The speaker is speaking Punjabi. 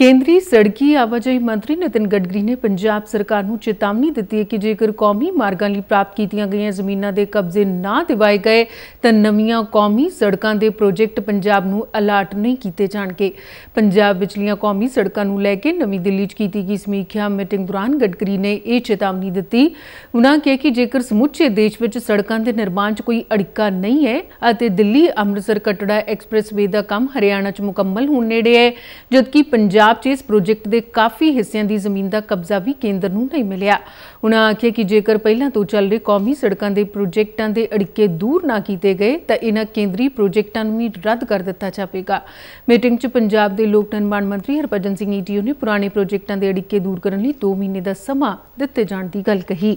ਕੇਂਦਰੀ ਸੜਕੀ ਆਵਾਜਾਈ ਮੰਤਰੀ ਨਿਤਿਨ ਗਡਕਰੀ ਨੇ ਪੰਜਾਬ ਸਰਕਾਰ ਨੂੰ ਚੇਤਾਵਨੀ ਦਿੱਤੀ ਹੈ ਕਿ ਜੇਕਰ ਕੌਮੀ ਮਾਰਗਾਂ ਲਈ ਪ੍ਰਾਪਤ ਕੀਤੀਆਂ ਗਈਆਂ ਜ਼ਮੀਨਾਂ ਦੇ ਕਬਜ਼ੇ ਨਾ ਦਿਵਾਏ ਗਏ ਤਾਂ ਨਵੀਆਂ ਕੌਮੀ ਸੜਕਾਂ ਦੇ ਪ੍ਰੋਜੈਕਟ ਪੰਜਾਬ ਨੂੰ ਅਲਾਟ ਨਹੀਂ ਕੀਤੇ ਜਾਣਗੇ ਪੰਜਾਬ ਵਿਚਲੀਆਂ ਕੌਮੀ ਸੜਕਾਂ ਨੂੰ ਲੈ ਕੇ ਨਵੀਂ ਦਿੱਲੀ 'ਚ ਕੀਤੀ ਗਈ ਸਮੀਖਿਆ ਮੀਟਿੰਗ ਦੌਰਾਨ ਗਡਕਰੀ ਨੇ ਇਹ ਚੇਤਾਵਨੀ ਦਿੱਤੀ ਉਹਨਾਂ ਕਿਹਾ ਕਿ ਜੇਕਰ ਸਮੁੱਚੇ ਦੇਸ਼ ਵਿੱਚ ਸੜਕਾਂ ਦੇ ਨਿਰਮਾਣ 'ਚ ਕੋਈ ਅੜਿੱਕਾ ਨਹੀਂ ਹੈ ਅਤੇ ਦਿੱਲੀ ਅੰਮ੍ਰਿਤਸਰ ਕਟੜਾ ਐਕਸਪ੍ਰੈਸਵੇ ਦਾ ਕੰਮ ਹਰਿਆਣਾ 'ਚ ਮੁਕੰਮਲ ਹੋਣ ਨੇੜੇ ਹੈ ਜਦਕਿ ਪੰਜਾਬ ਪੰਜਾਬ 'ਚ ਇਸ ਪ੍ਰੋਜੈਕਟ ਦੇ ਕਾਫੀ ਹਿੱਸਿਆਂ ਦੀ ਜ਼ਮੀਨ ਦਾ ਕਬਜ਼ਾ ਵੀ ਕੇਂਦਰ ਨੂੰ ਨਹੀਂ ਮਿਲਿਆ ਉਹਨਾਂ ਆਖਿਆ ਕਿ ਜੇਕਰ ਪਹਿਲਾਂ ਤੋਂ ਚੱਲ ਰਹੇ ਕੌਮੀ ਸੜਕਾਂ ਦੇ ਪ੍ਰੋਜੈਕਟਾਂ ਦੇ ਅੜਿੱਕੇ ਦੂਰ ਨਾ ਕੀਤੇ ਗਏ ਤਾਂ ਇਹਨਾਂ ਕੇਂਦਰੀ ਪ੍ਰੋਜੈਕਟਾਂ ਨੂੰ ਵੀ ਰੱਦ ਕਰ ਦਿੱਤਾ ਜਾਵੇਗਾ ਮੀਟਿੰਗ 'ਚ ਪੰਜਾਬ ਦੇ ਲੋਕ ਨਿਰਮਾਣ ਮੰਤਰੀ ਹਰਭਜਨ ਸਿੰਘ ਈਟੀਓ ਨੇ ਪੁਰਾਣੇ ਪ੍ਰੋਜੈਕਟਾਂ ਦੇ ਅੜਿੱਕੇ ਦੂਰ ਕਰਨ ਲਈ 2 ਮਹੀਨੇ ਦਾ ਸਮਾਂ ਦਿੱਤੇ ਜਾਣ ਦੀ ਗੱਲ ਕਹੀ